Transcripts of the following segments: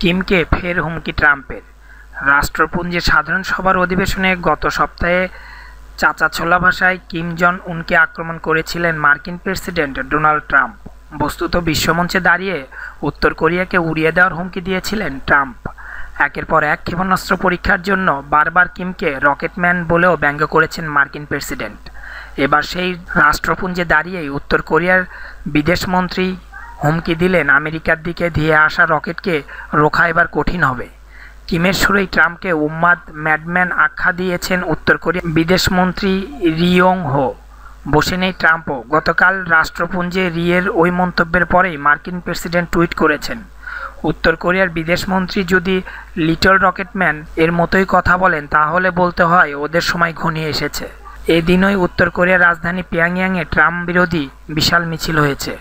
কিমকে ফের হুমকি ট্রাম্পের রাষ্ট্রপুঞ্জের সাধারণ সভার অধিবেশনে গত সপ্তাহে চাচা ছোলা ভাষায় কিম জন উনকে আক্রমণ করেছিলেন মার্কিন প্রেসিডেন্ট ডোনাল্ড ট্রাম্প বস্তুত বিশ্বমঞ্চে দাঁড়িয়ে উত্তর কোরিয়াকে উড়িয়ে দেওয়ার হুমকি দিয়েছিলেন ট্রাম্প একের পর এক ক্ষেপণাস্ত্র পরীক্ষার জন্য বারবার কিমকে রকেটম্যান বলেও ব্যঙ্গ করেছেন মার্কিন প্রেসিডেন্ট এবার সেই রাষ্ট্রপুঞ্জে দাঁড়িয়েই উত্তর কোরিয়ার বিদেশমন্ত্রী হুমকি দিলেন আমেরিকার দিকে ধেয়ে আসা রকেটকে রোখা এবার কঠিন হবে কিমের সুরেই ট্রাম্পকে উম্মাদ ম্যাডম্যান আখ্যা দিয়েছেন উত্তর কোরিয়া বিদেশমন্ত্রী রিয়ং হো বসে নেই ট্রাম্পও গতকাল রাষ্ট্রপুঞ্জে রিয়ের ওই মন্তব্যের পরেই মার্কিন প্রেসিডেন্ট টুইট করেছেন উত্তর কোরিয়ার বিদেশমন্ত্রী যদি লিটল রকেটম্যান এর মতোই কথা বলেন তাহলে বলতে হয় ওদের সময় ঘনিয়ে এসেছে এদিনই উত্তর কোরিয়ার রাজধানী পিয়াংয়াংয়ে ট্রাম্প বিরোধী বিশাল মিছিল হয়েছে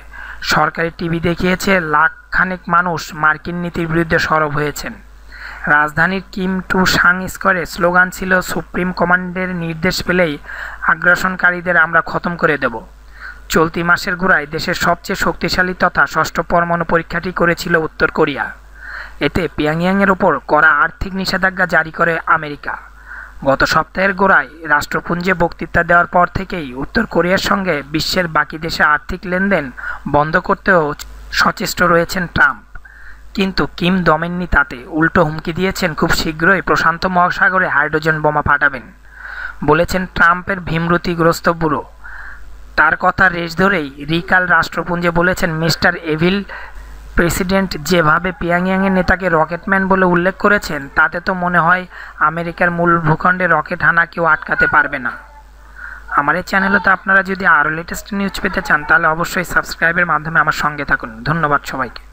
সরকারি টিভি দেখিয়েছে লাখখানেক মানুষ মার্কিন নীতির বিরুদ্ধে সরব হয়েছেন রাজধানীর কিম টু সাং স্কোয়ারে স্লোগান ছিল সুপ্রিম কমান্ডের নির্দেশ পেলেই আগ্রাসনকারীদের আমরা খতম করে দেব চলতি মাসের গোড়ায় দেশের সবচেয়ে শক্তিশালী তথা ষষ্ঠ পরমাণু পরীক্ষাটি করেছিল উত্তর কোরিয়া এতে পিয়াংয়াংয়ের ওপর করা আর্থিক নিষেধাজ্ঞা জারি করে আমেরিকা গত সপ্তাহের গোড়ায় রাষ্ট্রপুঞ্জে বক্তৃতা দেওয়ার পর থেকেই উত্তর কোরিয়ার সঙ্গে বিশ্বের বাকি দেশে আর্থিক লেনদেন বন্ধ করতেও সচেষ্ট রয়েছেন ট্রাম্প কিন্তু কিম দমেননি তাতে উল্টো হুমকি দিয়েছেন খুব শীঘ্রই প্রশান্ত মহাসাগরে হাইড্রোজেন বোমা পাঠাবেন বলেছেন ট্রাম্পের ভীমরতিগ্রস্ত ব্যুরো তার কথা রেশ ধরেই রিকাল রাষ্ট্রপুঞ্জে বলেছেন মিস্টার এভিল প্রেসিডেন্ট যেভাবে পিয়াংয়াংয়ের নেতাকে রকেটম্যান বলে উল্লেখ করেছেন তাতে তো মনে হয় আমেরিকার মূল ভূখণ্ডে রকেট হানা কেউ আটকাতে পারবে না আমার এই চ্যানেলে তো আপনারা যদি আরও লেটেস্ট নিউজ পেতে চান তাহলে অবশ্যই সাবস্ক্রাইবের মাধ্যমে আমার সঙ্গে থাকুন ধন্যবাদ সবাইকে